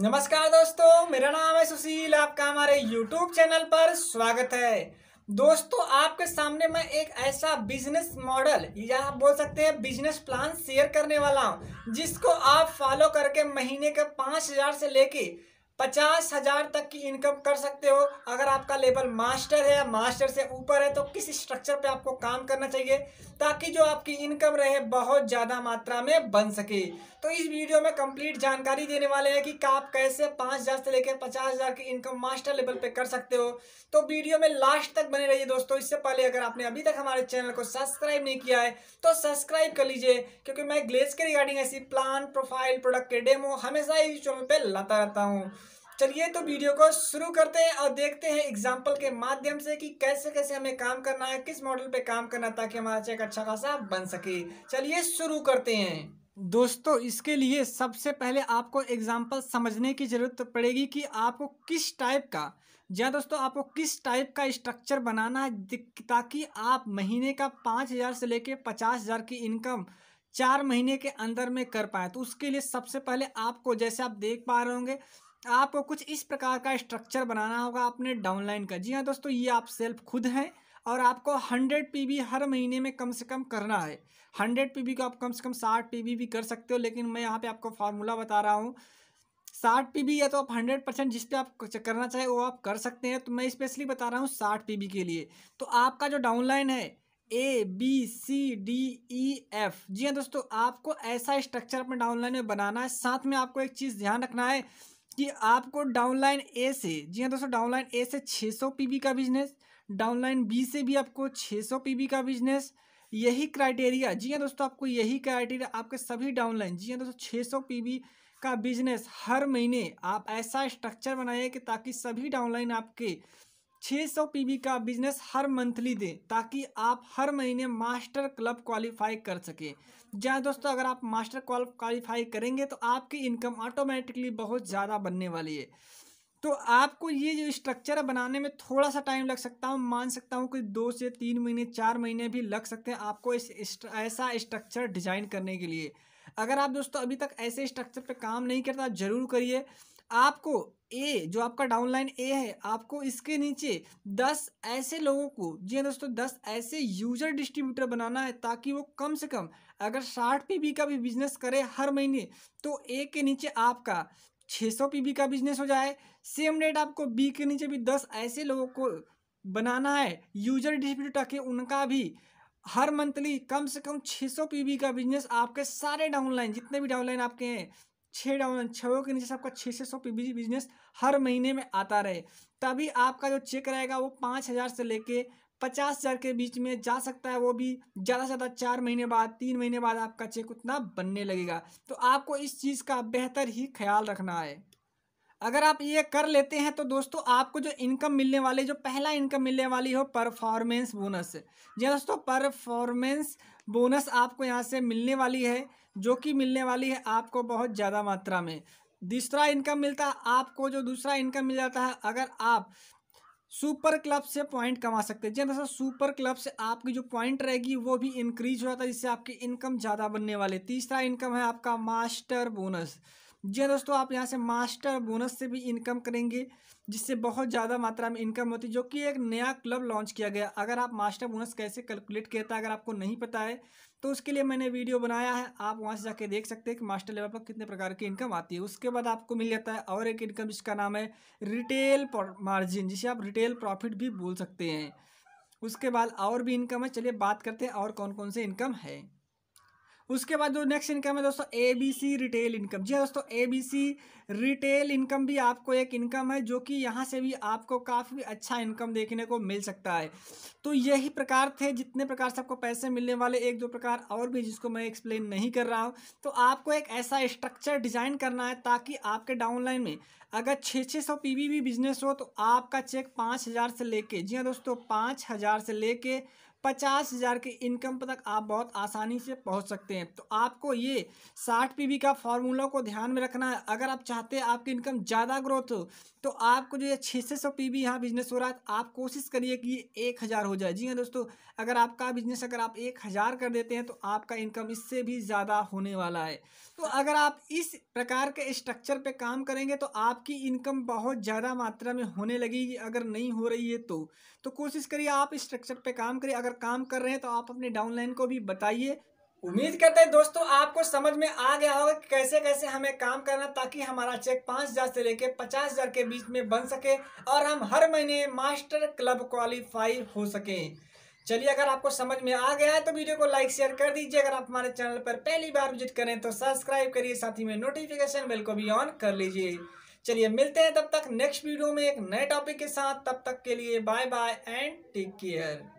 नमस्कार दोस्तों मेरा नाम है सुशील आपका हमारे YouTube चैनल पर स्वागत है दोस्तों आपके सामने मैं एक ऐसा बिजनेस मॉडल या आप बोल सकते हैं बिजनेस प्लान शेयर करने वाला हूं जिसको आप फॉलो करके महीने के पाँच हजार से लेके पचास हजार तक की इनकम कर सकते हो अगर आपका लेवल मास्टर है या मास्टर से ऊपर है तो किस स्ट्रक्चर पे आपको काम करना चाहिए ताकि जो आपकी इनकम रहे बहुत ज़्यादा मात्रा में बन सके तो इस वीडियो में कंप्लीट जानकारी देने वाले हैं कि आप कैसे पाँच हज़ार से लेकर पचास हज़ार की इनकम मास्टर लेवल पे कर सकते हो तो वीडियो में लास्ट तक बने रहिए दोस्तों इससे पहले अगर आपने अभी तक हमारे चैनल को सब्सक्राइब नहीं किया है तो सब्सक्राइब कर लीजिए क्योंकि मैं ग्लेस के रिगार्डिंग ऐसी प्लान प्रोफाइल प्रोडक्ट के डेमो हमेशा इस चैनल पर लाता रहता हूँ चलिए तो वीडियो को शुरू करते हैं और देखते हैं एग्जाम्पल के माध्यम से कि कैसे कैसे हमें काम करना है किस मॉडल पे काम करना ताकि हमारा चेक अच्छा खासा बन सके चलिए शुरू करते हैं दोस्तों इसके लिए सबसे पहले आपको एग्जाम्पल समझने की ज़रूरत पड़ेगी कि आपको किस टाइप का जहाँ दोस्तों आपको किस टाइप का स्ट्रक्चर बनाना है ताकि आप महीने का पाँच हज़ार से लेकर पचास हज़ार की इनकम चार महीने के अंदर में कर पाए तो उसके लिए सबसे पहले आपको जैसे आप देख पा रहे होंगे आपको कुछ इस प्रकार का स्ट्रक्चर बनाना होगा अपने डाउनलाइन का जी हाँ दोस्तों ये आप सेल्फ खुद हैं और आपको 100 पीबी हर महीने में कम से कम करना है 100 पीबी को आप कम से कम 60 पीबी भी कर सकते हो लेकिन मैं यहाँ पे आपको फार्मूला बता रहा हूँ साठ पी या तो आप हंड्रेड परसेंट जिस पर आप करना चाहे वो आप कर सकते हैं तो मैं स्पेशली बता रहा हूँ साठ पी के लिए तो आपका जो डाउनलाइन है A B C D E F G हाँ दोस्तों आपको ऐसा स्ट्रक्चर अपने डाउनलाइन में बनाना है साथ में आपको एक चीज़ ध्यान रखना है कि आपको डाउनलाइन ए से जी हाँ दोस्तों डाउनलाइन ए से 600 बी का बिजनेस डाउनलाइन बी से भी आपको 600 बी का बिजनेस यही क्राइटेरिया जी हाँ दोस्तों आपको यही क्राइटेरिया आपके सभी डाउनलाइन जी हाँ दोस्तों 600 बी का बिजनेस हर महीने आप ऐसा स्ट्रक्चर बनाइए कि ताकि सभी डाउनलाइन आपके 600 पीबी का बिजनेस हर मंथली दें ताकि आप हर महीने मास्टर क्लब क्वालिफाई कर सकें जहाँ दोस्तों अगर आप मास्टर क्वालिफाई करेंगे तो आपकी इनकम ऑटोमेटिकली बहुत ज़्यादा बनने वाली है तो आपको ये जो स्ट्रक्चर बनाने में थोड़ा सा टाइम लग सकता हूँ मान सकता हूँ कि दो से तीन महीने चार महीने भी लग सकते हैं आपको इस, इस ऐसा स्ट्रक्चर डिज़ाइन करने के लिए अगर आप दोस्तों अभी तक ऐसे स्ट्रक्चर पे काम नहीं करता जरूर करिए आपको ए जो आपका डाउनलाइन ए है आपको इसके नीचे दस ऐसे लोगों को जी हाँ दोस्तों दस ऐसे यूजर डिस्ट्रीब्यूटर बनाना है ताकि वो कम से कम अगर साठ पी का भी बिजनेस करे हर महीने तो ए के नीचे आपका 600 पीबी का बिजनेस हो जाए सेम रेट आपको बी के नीचे भी दस ऐसे लोगों को बनाना है यूजर डिस्ट्रीब्यूटर के उनका भी हर मंथली कम से कम 600 पीबी का बिजनेस आपके सारे डाउनलाइन जितने भी डाउनलाइन आपके हैं छः डाउन छः के नीचे सबका आपका छः से सौ पी बिजनेस हर महीने में आता रहे तभी आपका जो चेक रहेगा वो पाँच हज़ार से लेके पचास हज़ार के बीच में जा सकता है वो भी ज़्यादा से ज़्यादा चार महीने बाद तीन महीने बाद आपका चेक उतना बनने लगेगा तो आपको इस चीज़ का बेहतर ही ख्याल रखना है अगर आप ये कर लेते हैं तो दोस्तों आपको जो इनकम मिलने वाली जो पहला इनकम मिलने वाली हो परफॉर्मेंस बोनस जी हाँ दोस्तों परफॉर्मेंस बोनस आपको यहाँ से मिलने वाली है जो कि मिलने वाली है आपको बहुत ज़्यादा मात्रा में दूसरा इनकम मिलता है आपको जो दूसरा इनकम मिल जाता है अगर आप सुपर क्लब से पॉइंट कमा सकते हैं जी हाँ दोस्तों सुपर क्लब से आपकी जो पॉइंट रहेगी वो भी इंक्रीज हो जाता है जिससे आपकी इनकम ज़्यादा बनने वाली तीसरा इनकम है आपका मास्टर बोनस जी हाँ दोस्तों आप यहाँ से मास्टर बोनस से भी इनकम करेंगे जिससे बहुत ज़्यादा मात्रा में इनकम होती है जो कि एक नया क्लब लॉन्च किया गया अगर आप मास्टर बोनस कैसे कैलकुलेट किया था अगर आपको नहीं पता है तो उसके लिए मैंने वीडियो बनाया है आप वहाँ से जाके देख सकते हैं कि मास्टर लेवल पर कितने प्रकार की इनकम आती है उसके बाद आपको मिल जाता है और एक इनकम जिसका नाम है रिटेल मार्जिन जिसे आप रिटेल प्रॉफिट भी बोल सकते हैं उसके बाद और भी इनकम है चलिए बात करते हैं और कौन कौन से इनकम है उसके बाद जो नेक्स्ट इनकम है दोस्तों A B C retail income जी हाँ दोस्तों A B C retail income भी आपको एक इनकम है जो कि यहाँ से भी आपको काफ़ी अच्छा इनकम देखने को मिल सकता है तो यही प्रकार थे जितने प्रकार से आपको पैसे मिलने वाले एक दो प्रकार और भी जिसको मैं एक्सप्लेन नहीं कर रहा हूँ तो आपको एक ऐसा स्ट्रक्चर डिज़ाइन करना है ताकि आपके डाउनलाइन में अगर छः छः सौ पी भी बिजनेस हो तो आपका चेक पाँच हज़ार से लेके जी हाँ दोस्तों पाँच हज़ार से लेके पचास हज़ार के इनकम तक आप बहुत आसानी से पहुंच सकते हैं तो आपको ये साठ पी का फार्मूला को ध्यान में रखना है अगर आप चाह चाहते हैं आपकी इनकम ज़्यादा ग्रोथ हो तो आपको जो है छः से सौ पी बी यहाँ बिजनेस हो रहा है तो आप कोशिश करिए कि ये एक हज़ार हो जाए जी हाँ दोस्तों अगर आपका बिजनेस अगर आप एक हज़ार कर देते हैं तो आपका इनकम इससे भी ज़्यादा होने वाला है तो अगर आप इस प्रकार के स्ट्रक्चर पर काम करेंगे तो आपकी इनकम बहुत ज़्यादा मात्रा में होने लगेगी अगर नहीं हो रही है तो, तो कोशिश करिए आप स्ट्रक्चर पर काम करिए अगर काम कर रहे हैं तो आप अपने डाउनलाइन को भी बताइए उम्मीद करते हैं दोस्तों आपको समझ में आ गया होगा कैसे कैसे हमें काम करना ताकि हमारा चेक पाँच हज़ार से लेकर पचास हज़ार के बीच में बन सके और हम हर महीने मास्टर क्लब क्वालिफाई हो सकें चलिए अगर आपको समझ में आ गया है तो वीडियो को लाइक शेयर कर दीजिए अगर आप हमारे चैनल पर पहली बार विजिट करें तो सब्सक्राइब करिए साथ ही में नोटिफिकेशन बेल को भी ऑन कर लीजिए चलिए मिलते हैं तब तक नेक्स्ट वीडियो में एक नए टॉपिक के साथ तब तक के लिए bye bye and take care